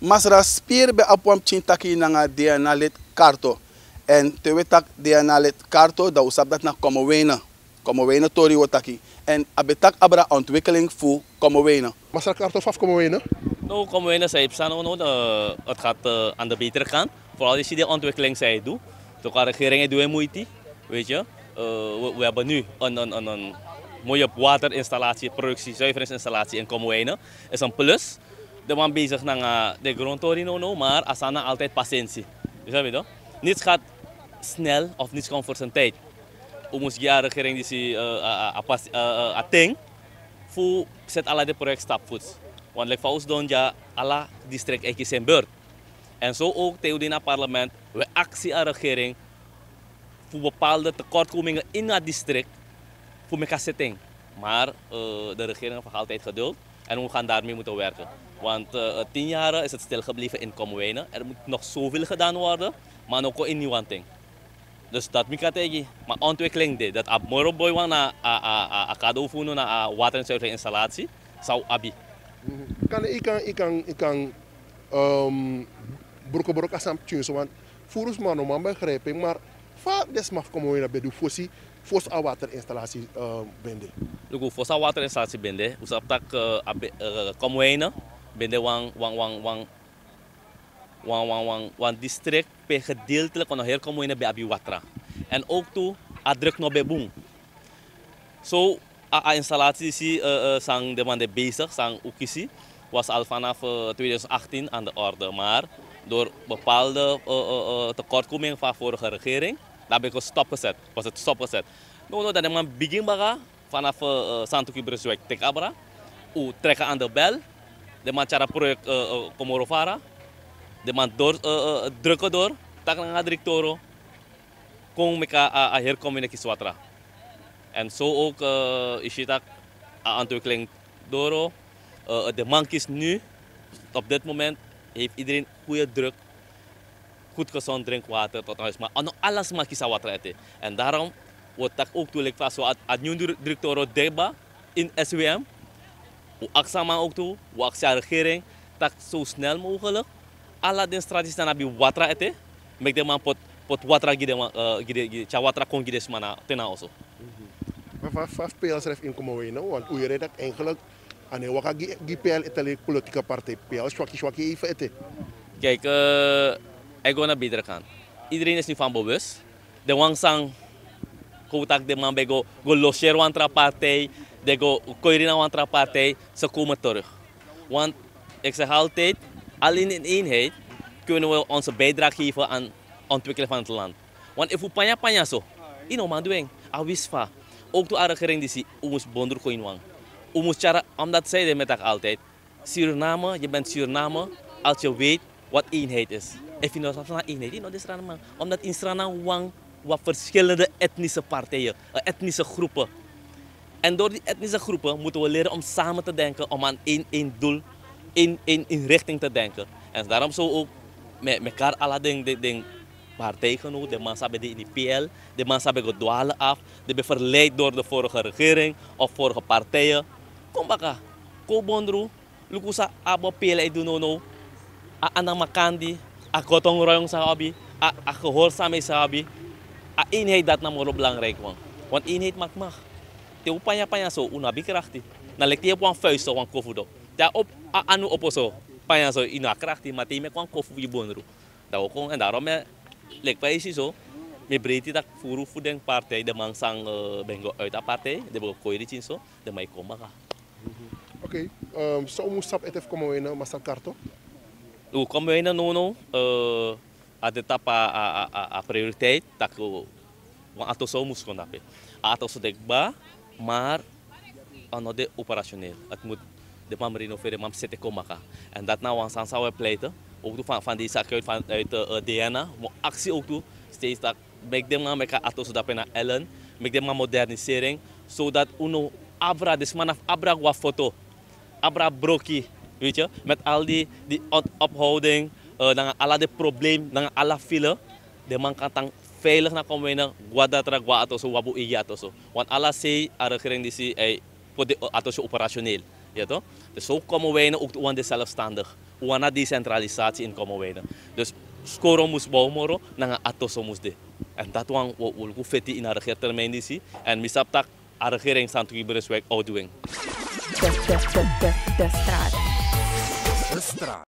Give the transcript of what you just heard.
masra spier be apwam chintaki nanga DNA let karto. En te wetak DNA let karto da usab dat na komo wena. Komo wena tori wotaki. En abetak abra ontwikkeling fu komo wena. Masra karto faf komo wena? Nou, komo wena zei Ipsano, de, nou, nou, het gaat eh, aan de betere kan, Vooral als je die ontwikkeling zij doet. Toen kan de regering doen moeite, weet je. Uh, we, hebben nu een, een, een, mooie waterinstallatie, productie, zuiveringsinstallatie in Komoene. is een plus de man bezig met de grondtorino, no, maar Asana altijd patiëntie. je weet je dat? Niets gaat snel of niets komt voor zijn tijd. We moeten de regering die a ting voor zet alle de project stapvoets. Want like voor dan doen ja alle district echt zijn beurt. En zo ook tegen het parlement, we actie aan regering voor bepaalde tekortkomingen in het district voor elkaar zitting. Maar uh, de regering heeft altijd geduld. En we gaan daarmee moeten werken. Want uh, tien jaar is het stilgebleven in weinig. Er moet nog zoveel gedaan worden, maar ook in nieuw Dus dat moet ik tegen. Maar ontwikkeling dit. Dat ab morgen a a a cadeau voor een water en Zou abi. Kan ik kan ik kan ik kan um, ehm, brokken brokken samen tussen want volgens man om begrijp maar vaak desmaf komen we naar bedoel fossa waterinstallation uh, bende lugu fossa waterinstallatie bende usap tak uh, bende wang wang wang wang wang wang wang wang district pe gedeeltelik van de komwena be abi watra en ook toe adruk no be boom so a, installatie euh, euh, si uh, sang de man de bezig sang ukisi was al vanaf 2018 aan de orde maar door bepaalde uh, euh, uh, tekortkoming van vorige regering daarbij gestopt gezet. Was het stopgezet. Nou, no, dat is een begin vanaf uh, Santo Cubriswijk tegen U trekken aan de bel. De man cara project uh, eh, uh, Comorofara. De man door, uh, uh, drukken door. Tak naar de directoro. Kom meka a, hier herkomen in Kiswatra. En zo ook uh, is het ontwikkeling door. Uh, de man nu, op dit moment, heeft iedereen goede druk goed drink water to huis. ma ano alas maakt is wat rete. En daarom tak dat ook toelicht vast. at ad nu directeur Deba in SWM. We aksama ook tu we aksa regering. tak so snel mogelijk. ala den strategies na bi wat rete. Met de pot pot watra gide eh, gide gide cha watra kon gide smana tena also. Maar mm-hmm. wat wat PLSRF inkomen we nou? Want hoe je dat eigenlijk aan de waka die PL etale politieke partij PL zwakkie zwakkie e even eten. Kijk, eh, hij gaat naar betere kant. Iedereen is nu van bewust. De wangsang contact de man go, go logeren aan een partij, de go koirina aan een partij, ze komen terug. Want ik zeg altijd, alleen in eenheid kunnen we onze bijdrage geven aan het ontwikkelen van het land. Want ik we panya panya zo, dueng. mandueng, awisfa. Ah, Ook de regering die disi. we moeten bondur koin wang. We moeten cara, omdat zij de middag altijd. Suriname, je bent Suriname als je weet wat eenheid is. Even als na eenheid in Sranang. Omdat in Sranang wang wat verschillende etnische partijen, eh, etnische groepen. En door die etnische groepen moeten we leren om samen te denken, om aan één, één doel, één, één te denken. En daarom zo ook met elkaar alle dingen, ding, ding, de mensen hebben die in de PL, de mensen hebben gedwalen af, die zijn verleid door de vorige regering of vorige partijen. Kom baka, kom bondru, lukusa abo PL doen no, de nou. makandi, a gotong royong sahabi, a, a sa sahabi, a eenheid dat nam wel belangrijk want. Want eenheid mak mag. Te upaya panya so una bikrachti. Na lekte op wan vuist so wan kofudo. Daar op anu opo so Panya so ina krachti maar te me kwan kofu bi bonru. Daar en daarom me lekpa is so. Me breti dat furu fu den partij de mangsang sang eh, bengo uit a de bo koiri chin so de mai komaka. Oké, okay, um, so mo sap etef komo ina masakarto. karto o como ainda não, não uh, a etapa a, a, a prioridade tá com a atuação muscular a atuação de mas maar aan de operationeel het moet de mam renoveren mam zitten komen en dat nou aan zou we pleiten ook toe van, van die zak uit van uit uh, DNA maar actie ook toe steeds dat met dem gaan met atuação dat pena Ellen met dem gaan modernisering zodat uno abra desmanaf abra wa foto abra broki Weet je, met al die, die ophouding, uh, eh, dan alle de probleem, dan alle file, de man kan dan veilig naar komen winnen, guadatra guato so wabu iato so. Want alle zee, de regering die zee, eh, hey, voor de atos operationeel. Ja, toch? Dus zo komen wij ook aan de zelfstandig, aan de decentralisatie in komen wij. Dus skoro moest bouwen, moro, dan atoso moest de. En dat wang we ook vetti in de regeertermijn die zee. En misaptak, de regering staat te gebruiken, outdoing. De, de, Extra.